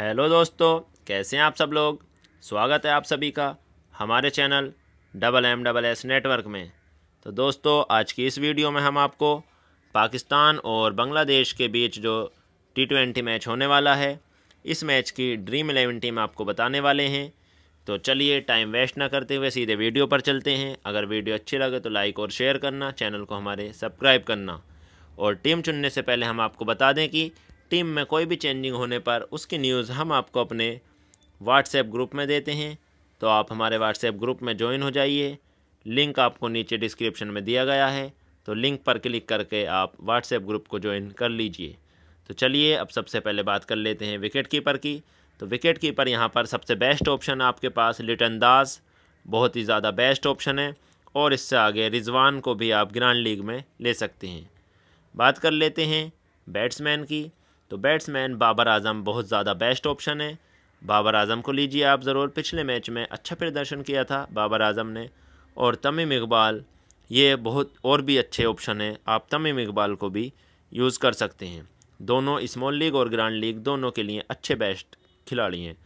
hello दोस्तों कैसे हैं आप सब लोग स्वागत है आप सभी का हमारे channel double M double S network में तो दोस्तों आज की इस वीडियो में हम आपको पाकिस्तान और बांग्लादेश के बीच जो टी ट्वेंटी मैच होने वाला है इस मैच की ड्रीम एलेवन टीम आपको बताने वाले हैं तो चलिए टाइम वेस्ट ना करते हुए सीधे वीडियो पर चलते हैं अगर वीडियो अच्छी लगे तो लाइक और शेयर करना चैनल को हमारे सब्सक्राइब करना और टीम चुनने से पहले हम आपको बता दें कि टीम में कोई भी चेंजिंग होने पर उसकी न्यूज़ हम आपको अपने व्हाट्सएप ग्रुप में देते हैं तो आप हमारे व्हाट्सएप ग्रुप में ज्वाइन हो जाइए लिंक आपको नीचे डिस्क्रिप्शन में दिया गया है तो लिंक पर क्लिक करके आप व्हाट्सएप ग्रुप को ज्वाइन कर लीजिए तो चलिए अब सबसे पहले बात कर लेते हैं विकेट कीपर की तो विकेट कीपर यहाँ पर सबसे बेस्ट ऑप्शन आपके पास लिटन दास बहुत ही ज़्यादा बेस्ट ऑप्शन है और इससे आगे रिजवान को भी आप ग्रांड लीग में ले सकते हैं बात कर लेते हैं बैट्समैन की तो बैट्समैन बाबर आजम बहुत ज़्यादा बेस्ट ऑप्शन है बाबर आजम को लीजिए आप ज़रूर पिछले मैच में अच्छा प्रदर्शन किया था बाबर आजम ने और तमीम इकबाल ये बहुत और भी अच्छे ऑप्शन हैं आप तमीम इकबाल को भी यूज़ कर सकते हैं दोनों स्मॉल लीग और ग्रांड लीग दोनों के लिए अच्छे बेस्ट खिलाड़ी हैं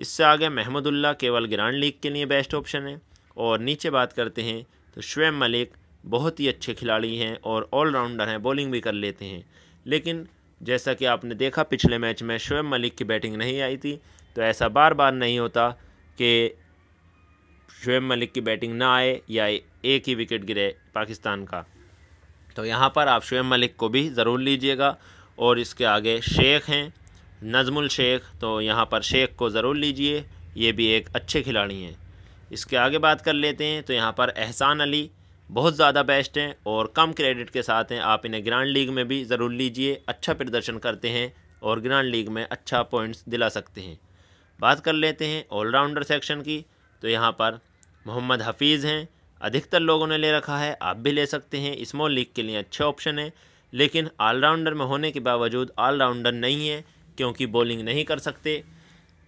इससे आगे महमदुल्ला केवल ग्रांड लीग के लिए बेस्ट ऑप्शन है और नीचे बात करते हैं तो शुएब मलिक बहुत ही अच्छे खिलाड़ी हैं और ऑलराउंडर हैं बॉलिंग भी कर लेते हैं लेकिन जैसा कि आपने देखा पिछले मैच में शुएब मलिक की बैटिंग नहीं आई थी तो ऐसा बार बार नहीं होता कि शुएब मलिक की बैटिंग ना आए या एक ही विकेट गिरे पाकिस्तान का तो यहाँ पर आप शुएब मलिक को भी ज़रूर लीजिएगा और इसके आगे शेख हैं नज़मुल शेख तो यहाँ पर शेख को ज़रूर लीजिए ये भी एक अच्छे खिलाड़ी हैं इसके आगे बात कर लेते हैं तो यहाँ पर एहसान अली बहुत ज़्यादा बेस्ट हैं और कम क्रेडिट के साथ हैं आप इन्हें ग्रैंड लीग में भी ज़रूर लीजिए अच्छा प्रदर्शन करते हैं और ग्रैंड लीग में अच्छा पॉइंट्स दिला सकते हैं बात कर लेते हैं ऑलराउंडर सेक्शन की तो यहाँ पर मोहम्मद हफीज़ हैं अधिकतर लोगों ने ले रखा है आप भी ले सकते हैं स्मॉल लीग के लिए अच्छे ऑप्शन है लेकिन ऑलराउंडर में होने के बावजूद ऑलराउंडर नहीं है क्योंकि बॉलिंग नहीं कर सकते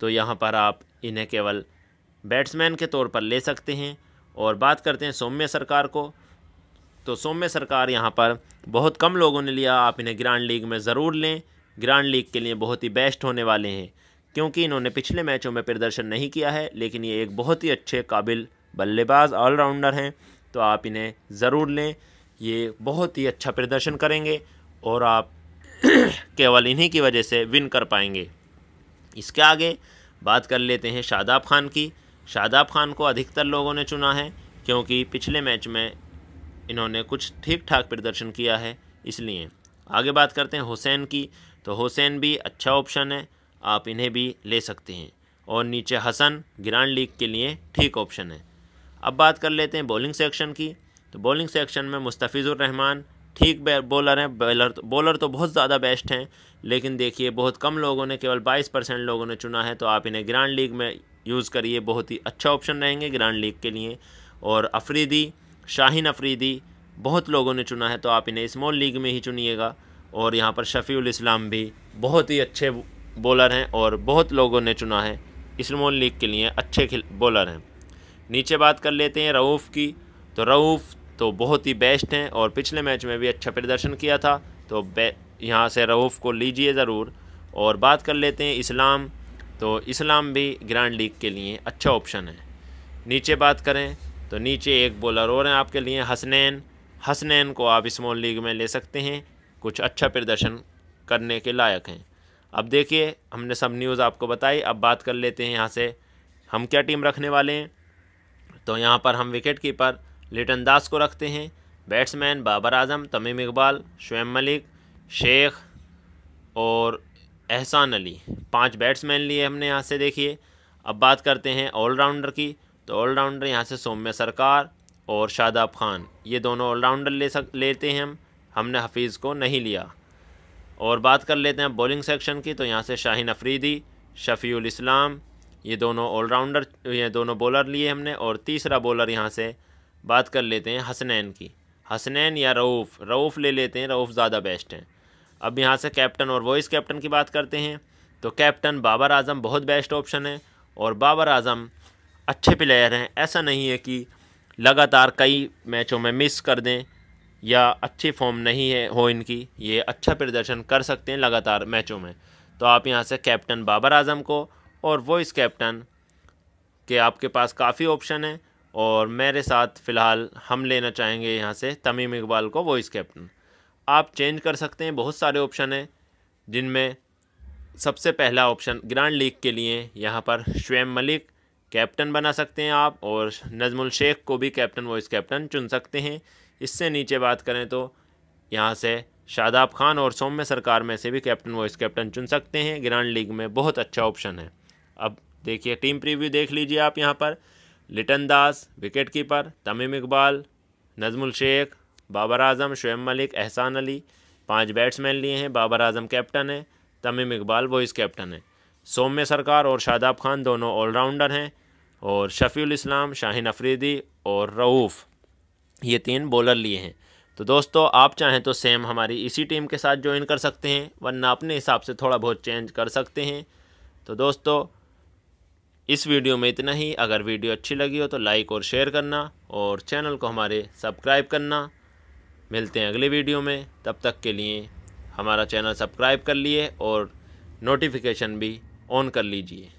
तो यहाँ पर आप इन्हें केवल बैट्समैन के तौर पर ले सकते हैं और बात करते हैं सौम्य सरकार को तो सौम्य सरकार यहाँ पर बहुत कम लोगों ने लिया आप इन्हें ग्रांड लीग में ज़रूर लें ग्रांड लीग के लिए बहुत ही बेस्ट होने वाले हैं क्योंकि इन्होंने पिछले मैचों में प्रदर्शन नहीं किया है लेकिन ये एक बहुत ही अच्छे काबिल बल्लेबाज ऑलराउंडर हैं तो आप इन्हें ज़रूर लें ये बहुत ही अच्छा प्रदर्शन करेंगे और आप केवल इन्हीं की वजह से विन कर पाएंगे इसके आगे बात कर लेते हैं शादाब खान की शादाब खान को अधिकतर लोगों ने चुना है क्योंकि पिछले मैच में इन्होंने कुछ ठीक ठाक प्रदर्शन किया है इसलिए आगे बात करते हैं हुसैन की तो हुसैन भी अच्छा ऑप्शन है आप इन्हें भी ले सकते हैं और नीचे हसन ग्रांड लीग के लिए ठीक ऑप्शन है अब बात कर लेते हैं बॉलिंग सेक्शन की तो बॉलिंग सेक्शन में रहमान ठीक बॉलर हैं बॉलर तो बॉलर तो बहुत ज़्यादा बेस्ट हैं लेकिन देखिए बहुत कम लोगों ने केवल 22 परसेंट लोगों ने चुना है तो आप इन्हें ग्रांड लीग में यूज़ करिए बहुत ही अच्छा ऑप्शन रहेंगे ग्रैंड लीग के लिए और अफरीदी शाहिन अफरीदी बहुत लोगों ने चुना है तो आप इन्हें स्मॉल लीग में ही चुनिएगा और यहाँ पर शफी इस्लाम भी बहुत ही अच्छे बॉलर हैं और बहुत लोगों ने चुना है स्मॉल लीग के लिए अच्छे बॉलर हैं नीचे बात कर लेते हैं रऊफ़ की तो रऊफ़ तो बहुत ही बेस्ट हैं और पिछले मैच में भी अच्छा प्रदर्शन किया था तो यहाँ से रऊफ़ को लीजिए ज़रूर और बात कर लेते हैं इस्लाम तो इस्लाम भी ग्रैंड लीग के लिए अच्छा ऑप्शन है नीचे बात करें तो नीचे एक बॉलर और हैं आपके लिए हसनैन हसनैन को आप स्मॉल लीग में ले सकते हैं कुछ अच्छा प्रदर्शन करने के लायक हैं अब देखिए हमने सब न्यूज़ आपको बताई अब बात कर लेते हैं यहाँ से हम क्या टीम रखने वाले हैं तो यहाँ पर हम विकेट कीपर लिटन दास को रखते हैं बैट्समैन बाबर आजम तमीम इकबाल शुएम मलिक शेख और एहसान अली पांच बैट्समैन लिए हमने यहाँ से देखिए अब बात करते हैं ऑलराउंडर की तो ऑलराउंडर यहाँ से सौम्य सरकार और शादाब खान ये दोनों ऑलराउंडर ले सक लेते हैं हम हमने हफीज़ को नहीं लिया और बात कर लेते हैं बॉलिंग सेक्शन की तो यहाँ से शाहीन अफरीदी शफी इस्लाम ये दोनों ऑलराउंडर ये दोनों बॉलर लिए हमने और तीसरा बॉलर यहाँ से बात कर लेते हैं हसनैन की हसनैन या रऊफ़ रऊफ़ ले लेते हैं रऊफ़ ज़्यादा बेस्ट हैं अब यहाँ से कैप्टन और वॉइस कैप्टन की बात करते हैं तो कैप्टन बाबर आजम बहुत बेस्ट ऑप्शन है और बाबर आजम अच्छे प्लेयर हैं ऐसा नहीं है कि लगातार कई मैचों में मिस कर दें या अच्छी फॉर्म नहीं है हो इनकी ये अच्छा प्रदर्शन कर सकते हैं लगातार मैचों में तो आप यहाँ से कैप्टन बाबर आजम को और वॉइस कैप्टन के आपके पास काफ़ी ऑप्शन है और मेरे साथ फ़िलहाल हम लेना चाहेंगे यहाँ से तमीम इकबाल को वॉइस कैप्टन आप चेंज कर सकते हैं बहुत सारे ऑप्शन हैं जिनमें सबसे पहला ऑप्शन ग्रैंड लीग के लिए यहाँ पर शुएम मलिक कैप्टन बना सकते हैं आप और नजमुल शेख को भी कैप्टन वाइस कैप्टन चुन सकते हैं इससे नीचे बात करें तो यहाँ से शादाब खान और सौम्य सरकार में से भी कैप्टन वाइस कैप्टन चुन सकते हैं ग्रैंड लीग में बहुत अच्छा ऑप्शन है अब देखिए टीम प्रीव्यू देख लीजिए आप यहाँ पर लिटन दास विकेट कीपर तमीम इकबाल नजमुल शेख बाबर आजम शुएब मलिक एहसान अली पांच बैट्समैन लिए हैं बाबर आजम कैप्टन हैं तमीम इकबाल वॉइस कैप्टन हैं सौम्य सरकार और शादाब खान दोनों ऑलराउंडर हैं और शफ़ील इस्लाम शाहिन अफरीदी और रऊफ़ ये तीन बॉलर लिए हैं तो दोस्तों आप चाहें तो सेम हमारी इसी टीम के साथ ज्वाइन कर सकते हैं वरना अपने हिसाब से थोड़ा बहुत चेंज कर सकते हैं तो दोस्तों इस वीडियो में इतना ही अगर वीडियो अच्छी लगी हो तो लाइक और शेयर करना और चैनल को हमारे सब्सक्राइब करना मिलते हैं अगले वीडियो में तब तक के लिए हमारा चैनल सब्सक्राइब कर लिए और नोटिफिकेशन भी ऑन कर लीजिए